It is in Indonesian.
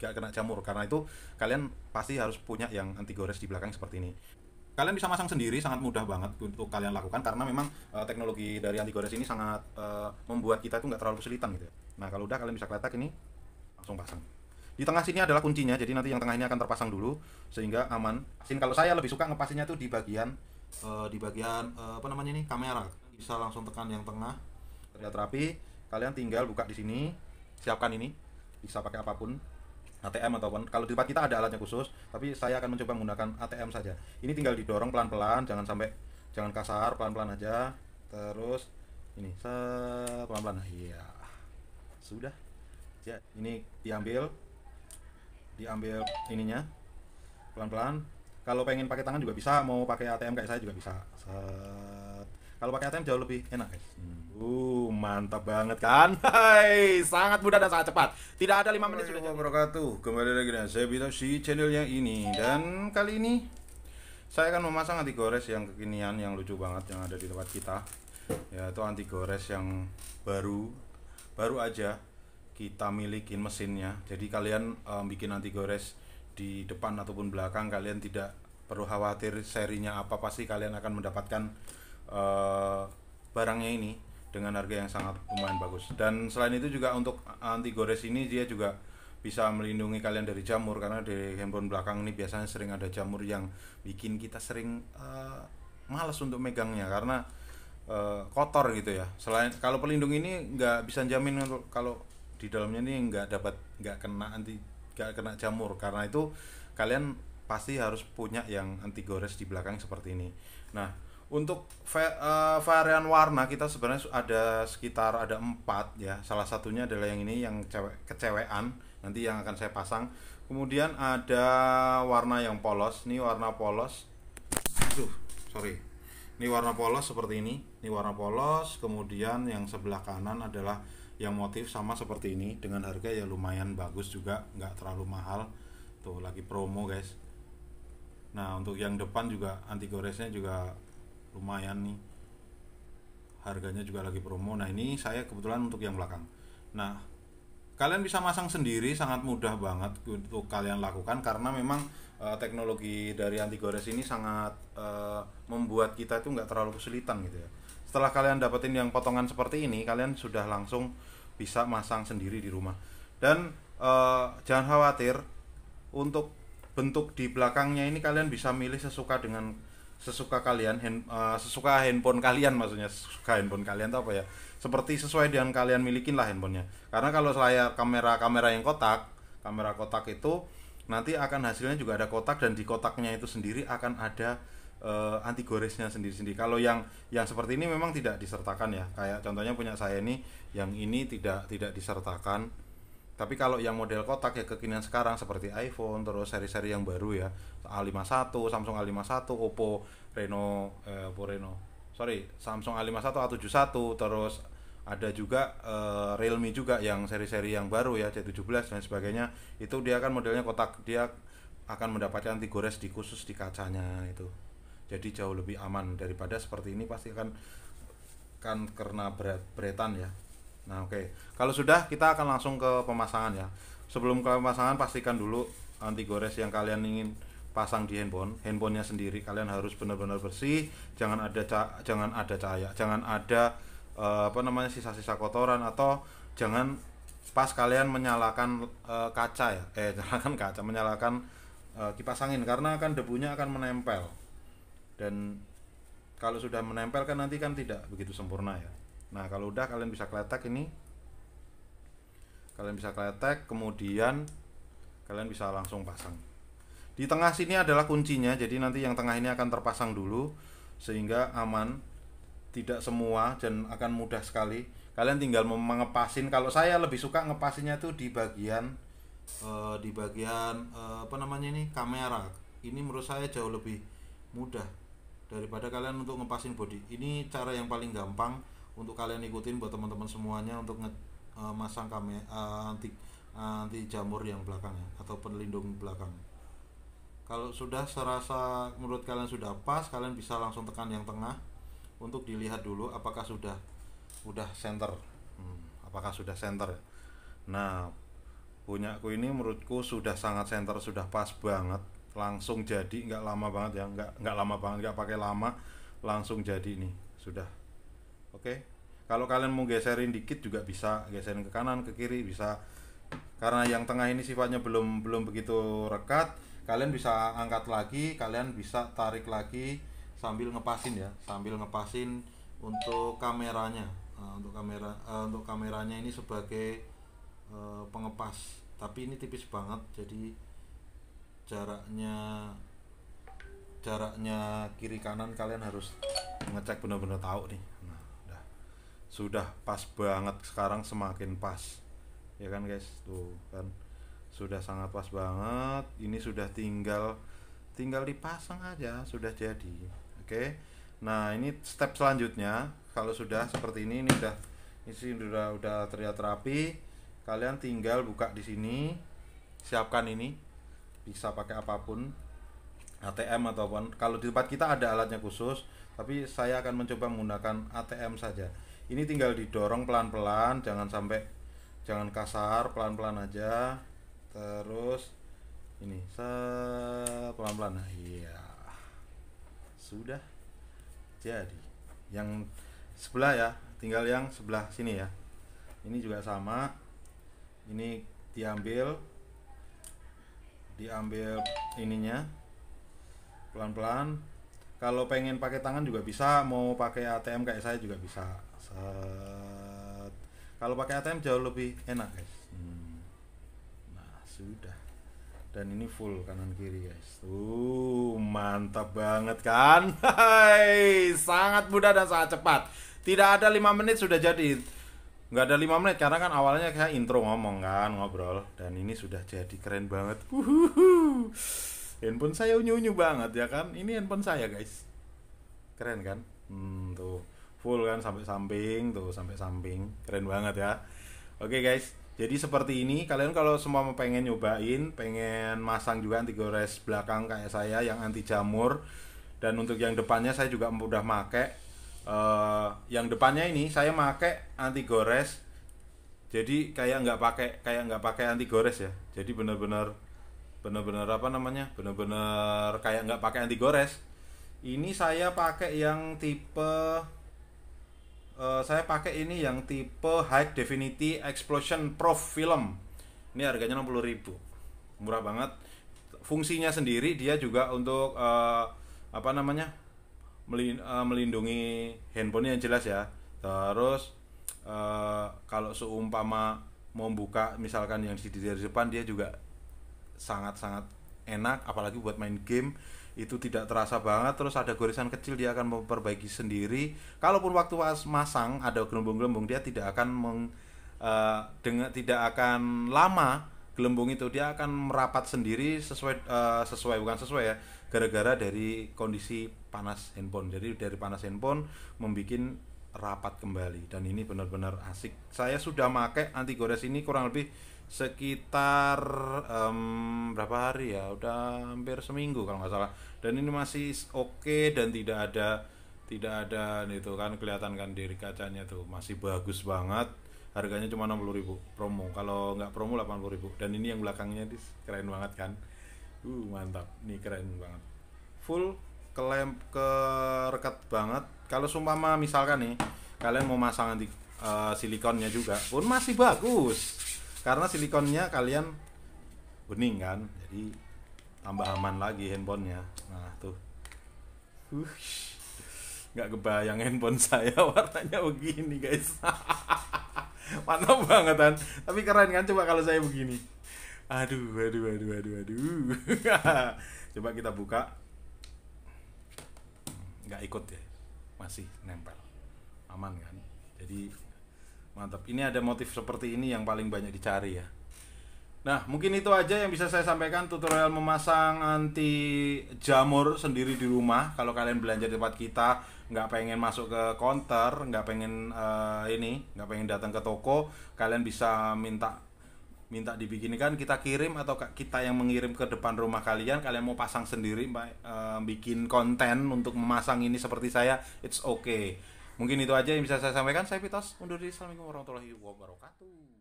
gak kena jamur karena itu kalian pasti harus punya yang anti gores di belakang seperti ini kalian bisa masang sendiri sangat mudah banget untuk kalian lakukan karena memang uh, teknologi dari anti gores ini sangat uh, membuat kita itu nggak terlalu kesulitan gitu ya. nah kalau udah kalian bisa keletak ini langsung pasang di tengah sini adalah kuncinya jadi nanti yang tengah ini akan terpasang dulu sehingga aman sin kalau saya lebih suka ngepasinya tuh di bagian uh, di bagian uh, apa namanya ini kamera bisa langsung tekan yang tengah terlihat rapi kalian tinggal buka di sini siapkan ini bisa pakai apapun ATM ataupun kalau di tempat kita ada alatnya khusus, tapi saya akan mencoba menggunakan ATM saja. Ini tinggal didorong pelan-pelan, jangan sampai jangan kasar, pelan-pelan aja. Terus ini se pelan-pelan. Iya. Sudah. Ya, ini diambil diambil ininya pelan-pelan. Kalau pengen pakai tangan juga bisa, mau pakai ATM kayak saya juga bisa. Set kalau pakai ATM jauh lebih enak guys. Hmm. Uh, mantap banget kan? Hai, sangat mudah dan sangat cepat. Tidak ada 5 menit sudah jadi. Wabarakatuh. Kembali lagi dengan saya Bito si channel yang ini dan kali ini saya akan memasang anti gores yang kekinian yang lucu banget yang ada di tempat kita yaitu anti gores yang baru baru aja kita milikin mesinnya jadi kalian um, bikin anti gores di depan ataupun belakang kalian tidak perlu khawatir serinya apa pasti kalian akan mendapatkan Eh, barangnya ini dengan harga yang sangat lumayan bagus dan selain itu juga untuk anti gores ini dia juga bisa melindungi kalian dari jamur karena di handphone belakang ini biasanya sering ada jamur yang bikin kita sering uh, eh, malas untuk megangnya karena uh, kotor gitu ya selain kalau pelindung ini nggak bisa jamin untuk kalau di dalamnya ini nggak dapat nggak kena anti nggak kena jamur karena itu kalian pasti harus punya yang anti gores di belakang seperti ini nah untuk eh, varian warna kita sebenarnya ada sekitar ada empat ya salah satunya adalah yang ini yang cewek kecewean nanti yang akan saya pasang kemudian ada warna yang polos ini warna polos aduh sorry ini warna polos seperti ini ini warna polos kemudian yang sebelah kanan adalah yang motif sama seperti ini dengan harga ya lumayan bagus juga nggak terlalu mahal tuh lagi promo guys nah untuk yang depan juga anti goresnya juga lumayan nih harganya juga lagi promo nah ini saya kebetulan untuk yang belakang nah kalian bisa masang sendiri sangat mudah banget untuk kalian lakukan karena memang e, teknologi dari anti gores ini sangat e, membuat kita itu nggak terlalu kesulitan gitu ya setelah kalian dapetin yang potongan seperti ini kalian sudah langsung bisa masang sendiri di rumah dan e, jangan khawatir untuk bentuk di belakangnya ini kalian bisa milih sesuka dengan sesuka kalian hand, uh, sesuka handphone kalian maksudnya sesuka handphone kalian tuh apa ya seperti sesuai dengan kalian milikin lah handphonenya karena kalau saya kamera kamera yang kotak kamera kotak itu nanti akan hasilnya juga ada kotak dan di kotaknya itu sendiri akan ada uh, eh, anti goresnya sendiri-sendiri kalau yang yang seperti ini memang tidak disertakan ya kayak contohnya punya saya ini yang ini tidak tidak disertakan tapi kalau yang model kotak ya kekinian sekarang seperti iPhone terus seri-seri yang baru ya A51 Samsung A51 Oppo Reno eh, Oppo Reno sorry Samsung A51 A71 terus ada juga eh, Realme juga yang seri-seri yang baru ya C17 dan sebagainya itu dia kan modelnya kotak dia akan mendapatkan anti gores di khusus di kacanya itu jadi jauh lebih aman daripada seperti ini pasti akan kan karena berat beretan ya Nah, oke. Okay. Kalau sudah kita akan langsung ke pemasangan ya. Sebelum ke pemasangan pastikan dulu anti gores yang kalian ingin pasang di handphone, handphonenya sendiri kalian harus benar-benar bersih, jangan ada jangan ada cahaya, jangan ada uh, apa namanya sisa-sisa kotoran atau jangan pas kalian menyalakan uh, kaca ya, eh nyalakan kaca, menyalakan uh, kipas angin karena akan debunya akan menempel. Dan kalau sudah menempel kan nanti kan tidak begitu sempurna ya nah kalau udah kalian bisa keletek ini kalian bisa keletek kemudian kalian bisa langsung pasang di tengah sini adalah kuncinya jadi nanti yang tengah ini akan terpasang dulu sehingga aman tidak semua dan akan mudah sekali kalian tinggal mengepasin kalau saya lebih suka ngepasinnya itu di bagian uh, di bagian uh, apa namanya ini kamera ini menurut saya jauh lebih mudah daripada kalian untuk ngepasin body ini cara yang paling gampang untuk kalian ikutin buat teman-teman semuanya untuk nge, uh, masang kami uh, eh, anti eh, anti jamur yang belakang ya atau pelindung belakang kalau sudah serasa menurut kalian sudah pas kalian bisa langsung tekan yang tengah untuk dilihat dulu apakah sudah udah center hmm, apakah sudah center ya. nah punyaku ini menurutku sudah sangat center sudah pas banget langsung jadi nggak lama banget ya nggak nggak lama banget nggak pakai lama langsung jadi nih sudah oke okay? kalau kalian mau geserin dikit juga bisa geserin ke kanan ke kiri bisa karena yang tengah ini sifatnya belum belum begitu rekat kalian bisa angkat lagi kalian bisa tarik lagi sambil ngepasin ya sambil ngepasin untuk kameranya uh, untuk kamera uh, untuk kameranya ini sebagai uh, pengepas tapi ini tipis banget jadi jaraknya jaraknya kiri kanan kalian harus ngecek benar-benar tahu nih sudah pas banget sekarang semakin pas ya kan guys tuh kan sudah sangat pas banget ini sudah tinggal tinggal dipasang aja sudah jadi oke okay? nah ini step selanjutnya kalau sudah seperti ini ini sudah ini sudah sudah terlihat rapi kalian tinggal buka di sini siapkan ini bisa pakai apapun ATM ataupun kalau di tempat kita ada alatnya khusus tapi saya akan mencoba menggunakan ATM saja ini tinggal didorong pelan-pelan jangan sampai jangan kasar pelan-pelan aja terus ini pelan-pelan nah, iya sudah jadi yang sebelah ya tinggal yang sebelah sini ya ini juga sama ini diambil diambil ininya pelan-pelan kalau pengen pakai tangan juga bisa mau pakai ATM kayak saya juga bisa Set. Kalau pakai ATM jauh lebih enak guys. Hmm. Nah sudah. Dan ini full kanan kiri guys. Tuh mantap banget kan? Hai, sangat mudah dan sangat cepat. Tidak ada lima menit sudah jadi. Nggak ada lima menit karena kan awalnya kayak intro ngomong kan ngobrol dan ini sudah jadi keren banget. Uhuhu. Handphone saya unyu-unyu banget ya kan? Ini handphone saya guys. Keren kan? Hmm tuh full kan sampai samping tuh sampai samping keren banget ya oke okay, guys jadi seperti ini kalian kalau semua mau pengen nyobain pengen masang juga anti gores belakang kayak saya yang anti jamur dan untuk yang depannya saya juga udah make uh, yang depannya ini saya make anti gores jadi kayak nggak pakai kayak nggak pakai anti gores ya jadi bener-bener bener-bener apa namanya bener-bener kayak nggak pakai anti gores ini saya pakai yang tipe Eh, saya pakai ini yang tipe High Definity Explosion Pro Film ini harganya 60.000 murah banget fungsinya sendiri dia juga untuk uh, apa namanya eh, melindungi handphone yang jelas ya terus uh, kalau seumpama mau buka misalkan yang di depan dia juga sangat-sangat enak apalagi buat main game itu tidak terasa banget terus ada goresan kecil dia akan memperbaiki sendiri kalaupun waktu pas masang ada gelembung-gelembung dia tidak akan meng, uh, eh, dengan tidak akan lama gelembung itu dia akan merapat sendiri sesuai uh, sesuai bukan sesuai ya gara-gara dari kondisi panas handphone jadi dari panas handphone membuat rapat kembali dan ini benar-benar asik. Saya sudah pakai anti gores ini kurang lebih sekitar um, berapa hari ya, udah hampir seminggu kalau nggak salah. Dan ini masih oke okay dan tidak ada tidak ada itu kan kelihatan kan dari kacanya tuh masih bagus banget. Harganya cuma 60.000 promo. Kalau nggak promo 80.000 dan ini yang belakangnya ini keren banget kan. Uh, mantap. Ini keren banget. Full kelem ke rekat banget kalau sumpama misalkan nih kalian mau masang nanti uh, eh, silikonnya juga pun masih bagus karena silikonnya kalian bening kan jadi tambah aman lagi handphonenya nah tuh nggak kebayang handphone saya warnanya begini guys mantap banget kan tapi keren kan coba kalau saya begini aduh aduh aduh aduh aduh coba kita buka nggak ikut ya masih nempel aman kan jadi mantap ini ada motif seperti ini yang paling banyak dicari ya nah mungkin itu aja yang bisa saya sampaikan tutorial memasang anti jamur sendiri di rumah kalau kalian belanja di tempat kita nggak pengen masuk ke counter nggak pengen uh, ini nggak pengen datang ke toko kalian bisa minta minta dibikinkan kita kirim atau kita yang mengirim ke depan rumah kalian kalian mau pasang sendiri uh, bikin konten untuk memasang ini seperti saya it's okay mungkin itu aja yang bisa saya sampaikan saya Pitos undur diri assalamualaikum warahmatullahi wabarakatuh